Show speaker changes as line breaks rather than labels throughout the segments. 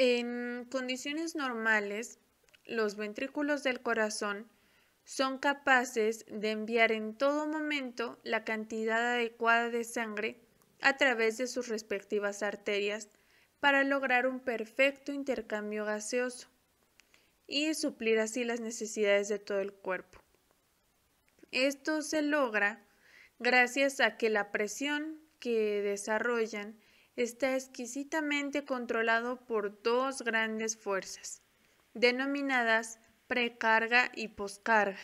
En condiciones normales, los ventrículos del corazón son capaces de enviar en todo momento la cantidad adecuada de sangre a través de sus respectivas arterias para lograr un perfecto intercambio gaseoso y suplir así las necesidades de todo el cuerpo. Esto se logra gracias a que la presión que desarrollan está exquisitamente controlado por dos grandes fuerzas, denominadas precarga y poscarga.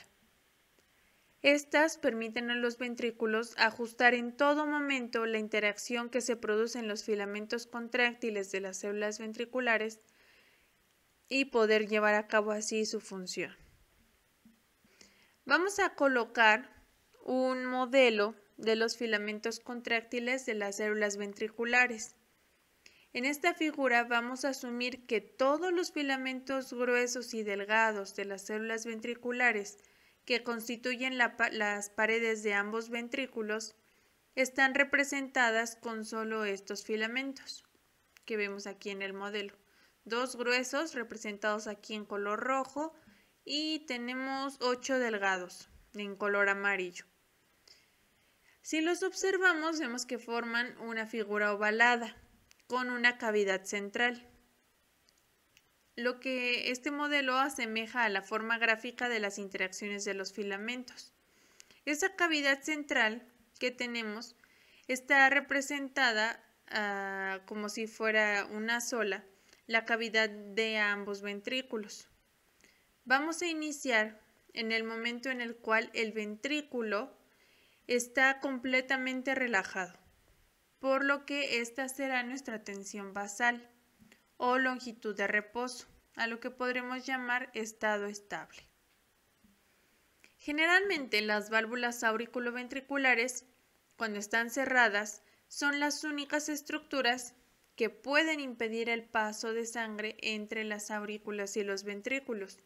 Estas permiten a los ventrículos ajustar en todo momento la interacción que se produce en los filamentos contráctiles de las células ventriculares y poder llevar a cabo así su función. Vamos a colocar un modelo de los filamentos contráctiles de las células ventriculares. En esta figura vamos a asumir que todos los filamentos gruesos y delgados de las células ventriculares que constituyen las paredes de ambos ventrículos están representadas con solo estos filamentos que vemos aquí en el modelo. Dos gruesos representados aquí en color rojo y tenemos ocho delgados en color amarillo. Si los observamos, vemos que forman una figura ovalada con una cavidad central. Lo que este modelo asemeja a la forma gráfica de las interacciones de los filamentos. Esa cavidad central que tenemos está representada ah, como si fuera una sola, la cavidad de ambos ventrículos. Vamos a iniciar en el momento en el cual el ventrículo está completamente relajado, por lo que esta será nuestra tensión basal o longitud de reposo, a lo que podremos llamar estado estable. Generalmente las válvulas auriculoventriculares, cuando están cerradas, son las únicas estructuras que pueden impedir el paso de sangre entre las aurículas y los ventrículos.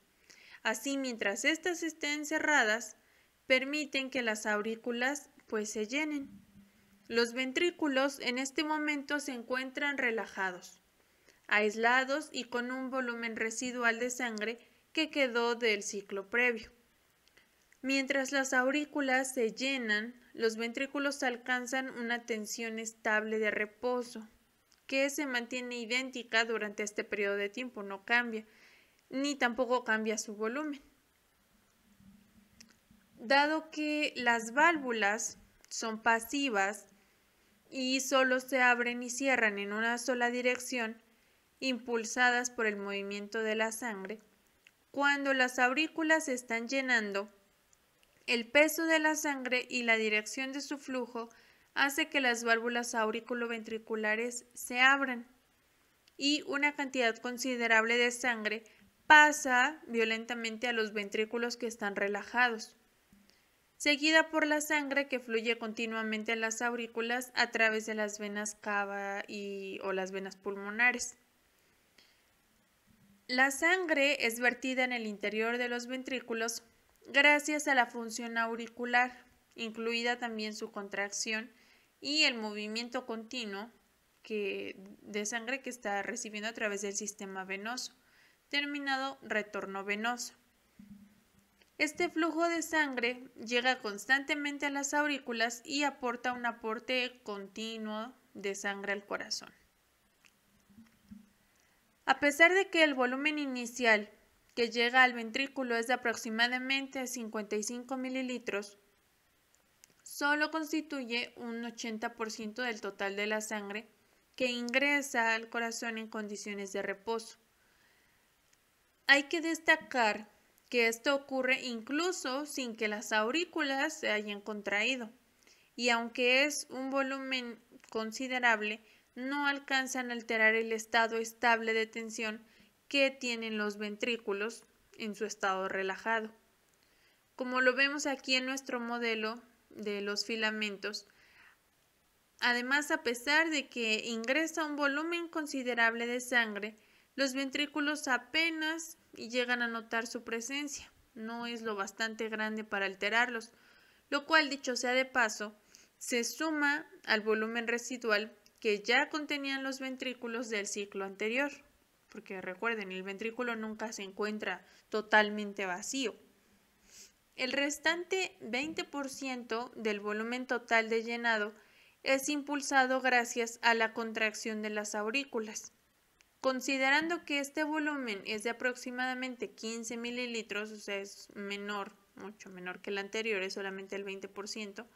Así, mientras éstas estén cerradas, permiten que las aurículas pues se llenen. Los ventrículos en este momento se encuentran relajados, aislados y con un volumen residual de sangre que quedó del ciclo previo. Mientras las aurículas se llenan, los ventrículos alcanzan una tensión estable de reposo, que se mantiene idéntica durante este periodo de tiempo, no cambia, ni tampoco cambia su volumen dado que las válvulas son pasivas y solo se abren y cierran en una sola dirección, impulsadas por el movimiento de la sangre, cuando las aurículas se están llenando, el peso de la sangre y la dirección de su flujo hace que las válvulas auriculoventriculares se abran y una cantidad considerable de sangre pasa violentamente a los ventrículos que están relajados seguida por la sangre que fluye continuamente a las aurículas a través de las venas cava y, o las venas pulmonares. La sangre es vertida en el interior de los ventrículos gracias a la función auricular, incluida también su contracción y el movimiento continuo de sangre que está recibiendo a través del sistema venoso, terminado retorno venoso. Este flujo de sangre llega constantemente a las aurículas y aporta un aporte continuo de sangre al corazón. A pesar de que el volumen inicial que llega al ventrículo es de aproximadamente 55 mililitros, solo constituye un 80% del total de la sangre que ingresa al corazón en condiciones de reposo. Hay que destacar que esto ocurre incluso sin que las aurículas se hayan contraído, y aunque es un volumen considerable, no alcanzan a alterar el estado estable de tensión que tienen los ventrículos en su estado relajado. Como lo vemos aquí en nuestro modelo de los filamentos, además a pesar de que ingresa un volumen considerable de sangre, los ventrículos apenas llegan a notar su presencia, no es lo bastante grande para alterarlos, lo cual, dicho sea de paso, se suma al volumen residual que ya contenían los ventrículos del ciclo anterior, porque recuerden, el ventrículo nunca se encuentra totalmente vacío. El restante 20% del volumen total de llenado es impulsado gracias a la contracción de las aurículas, Considerando que este volumen es de aproximadamente 15 mililitros, o sea, es menor, mucho menor que el anterior, es solamente el 20%,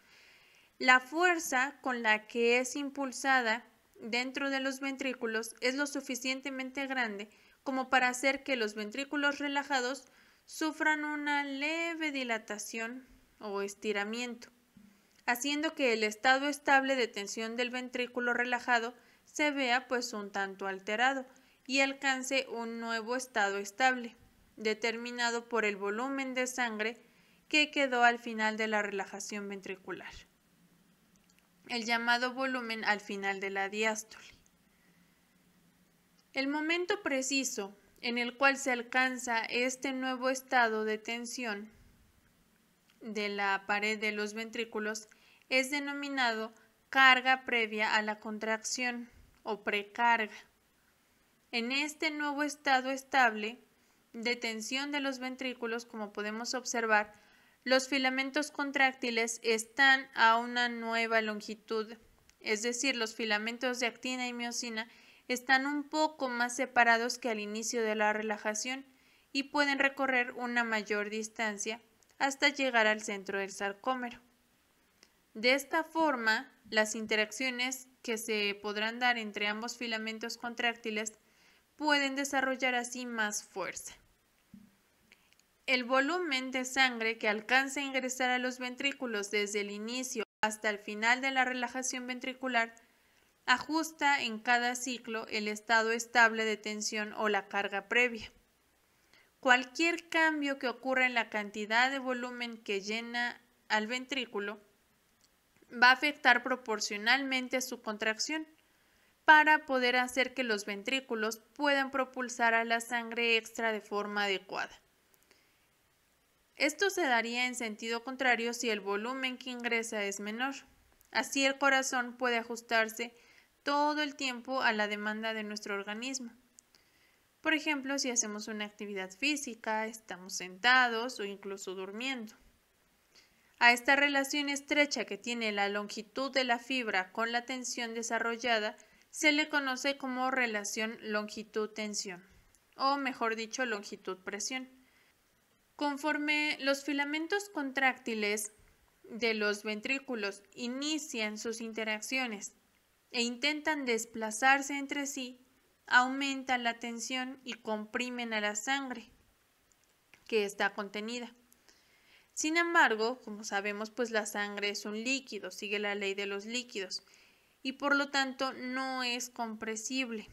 la fuerza con la que es impulsada dentro de los ventrículos es lo suficientemente grande como para hacer que los ventrículos relajados sufran una leve dilatación o estiramiento, haciendo que el estado estable de tensión del ventrículo relajado se vea pues un tanto alterado, y alcance un nuevo estado estable, determinado por el volumen de sangre que quedó al final de la relajación ventricular, el llamado volumen al final de la diástole. El momento preciso en el cual se alcanza este nuevo estado de tensión de la pared de los ventrículos es denominado carga previa a la contracción o precarga. En este nuevo estado estable de tensión de los ventrículos, como podemos observar, los filamentos contráctiles están a una nueva longitud, es decir, los filamentos de actina y miocina están un poco más separados que al inicio de la relajación y pueden recorrer una mayor distancia hasta llegar al centro del sarcómero. De esta forma, las interacciones que se podrán dar entre ambos filamentos contráctiles pueden desarrollar así más fuerza. El volumen de sangre que alcanza a ingresar a los ventrículos desde el inicio hasta el final de la relajación ventricular ajusta en cada ciclo el estado estable de tensión o la carga previa. Cualquier cambio que ocurra en la cantidad de volumen que llena al ventrículo va a afectar proporcionalmente a su contracción para poder hacer que los ventrículos puedan propulsar a la sangre extra de forma adecuada. Esto se daría en sentido contrario si el volumen que ingresa es menor. Así el corazón puede ajustarse todo el tiempo a la demanda de nuestro organismo. Por ejemplo, si hacemos una actividad física, estamos sentados o incluso durmiendo. A esta relación estrecha que tiene la longitud de la fibra con la tensión desarrollada se le conoce como relación longitud-tensión, o mejor dicho, longitud-presión. Conforme los filamentos contráctiles de los ventrículos inician sus interacciones e intentan desplazarse entre sí, aumenta la tensión y comprimen a la sangre que está contenida. Sin embargo, como sabemos, pues la sangre es un líquido, sigue la ley de los líquidos y por lo tanto no es compresible.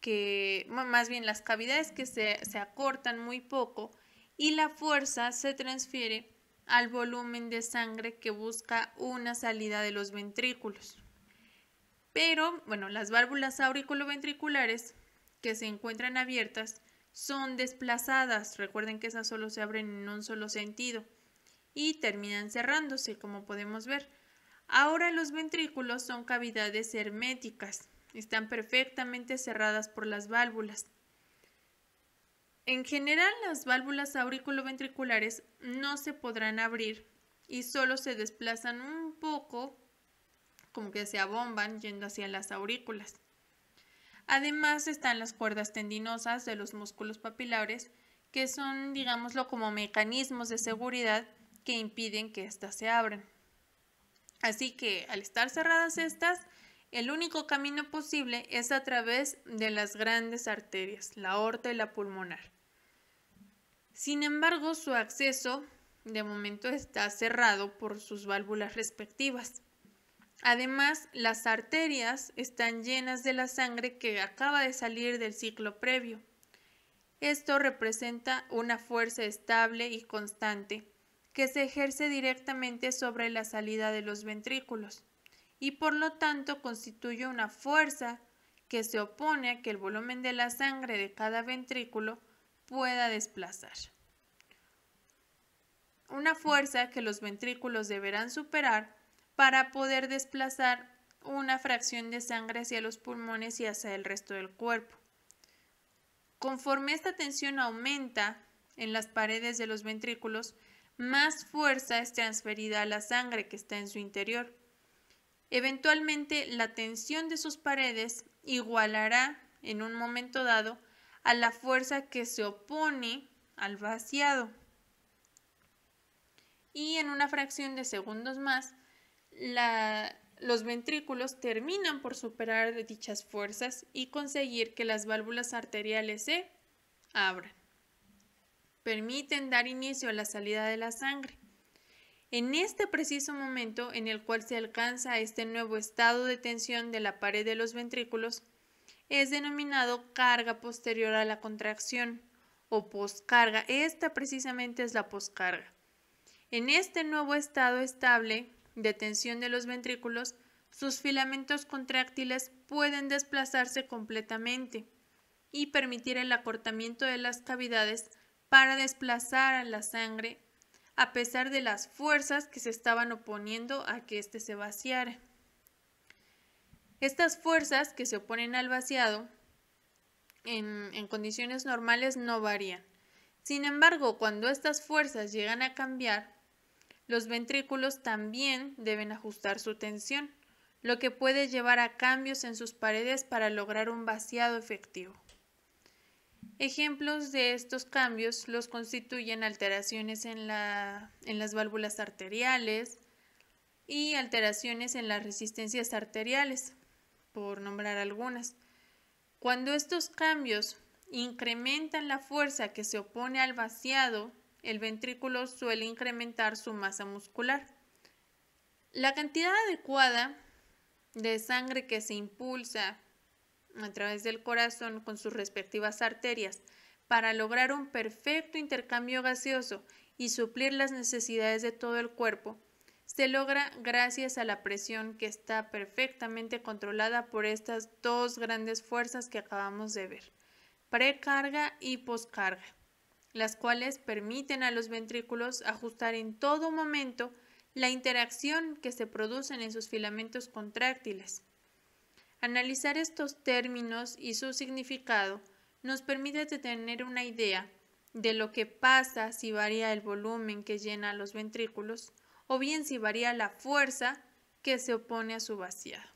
Que más bien las cavidades que se, se acortan muy poco y la fuerza se transfiere al volumen de sangre que busca una salida de los ventrículos. Pero, bueno, las válvulas auriculoventriculares que se encuentran abiertas son desplazadas. Recuerden que esas solo se abren en un solo sentido y terminan cerrándose, como podemos ver. Ahora los ventrículos son cavidades herméticas, están perfectamente cerradas por las válvulas. En general, las válvulas auriculoventriculares no se podrán abrir y solo se desplazan un poco, como que se abomban yendo hacia las aurículas. Además están las cuerdas tendinosas de los músculos papilares, que son, digámoslo, como mecanismos de seguridad que impiden que éstas se abran. Así que al estar cerradas estas, el único camino posible es a través de las grandes arterias, la aorta y la pulmonar. Sin embargo, su acceso de momento está cerrado por sus válvulas respectivas. Además, las arterias están llenas de la sangre que acaba de salir del ciclo previo. Esto representa una fuerza estable y constante que se ejerce directamente sobre la salida de los ventrículos y por lo tanto constituye una fuerza que se opone a que el volumen de la sangre de cada ventrículo pueda desplazar. Una fuerza que los ventrículos deberán superar para poder desplazar una fracción de sangre hacia los pulmones y hacia el resto del cuerpo. Conforme esta tensión aumenta en las paredes de los ventrículos, más fuerza es transferida a la sangre que está en su interior. Eventualmente, la tensión de sus paredes igualará, en un momento dado, a la fuerza que se opone al vaciado. Y en una fracción de segundos más, los ventrículos terminan por superar dichas fuerzas y conseguir que las válvulas arteriales se abran permiten dar inicio a la salida de la sangre. En este preciso momento en el cual se alcanza este nuevo estado de tensión de la pared de los ventrículos, es denominado carga posterior a la contracción o poscarga. Esta precisamente es la poscarga. En este nuevo estado estable de tensión de los ventrículos, sus filamentos contráctiles pueden desplazarse completamente y permitir el acortamiento de las cavidades para desplazar a la sangre a pesar de las fuerzas que se estaban oponiendo a que éste se vaciara. Estas fuerzas que se oponen al vaciado en, en condiciones normales no varían. Sin embargo, cuando estas fuerzas llegan a cambiar, los ventrículos también deben ajustar su tensión, lo que puede llevar a cambios en sus paredes para lograr un vaciado efectivo. Ejemplos de estos cambios los constituyen alteraciones en, las válvulas arteriales y alteraciones en las resistencias arteriales, por nombrar algunas. Cuando estos cambios incrementan la fuerza que se opone al vaciado, el ventrículo suele incrementar su masa muscular. La cantidad adecuada de sangre que se impulsa a través del corazón con sus respectivas arterias para lograr un perfecto intercambio gaseoso y suplir las necesidades de todo el cuerpo, se logra gracias a la presión que está perfectamente controlada por estas dos grandes fuerzas que acabamos de ver, precarga y poscarga, las cuales permiten a los ventrículos ajustar en todo momento la interacción que se produce en sus filamentos contráctiles. Analizar estos términos y su significado nos permite tener una idea de lo que pasa si varía el volumen que llena los ventrículos o bien si varía la fuerza que se opone a su vaciado.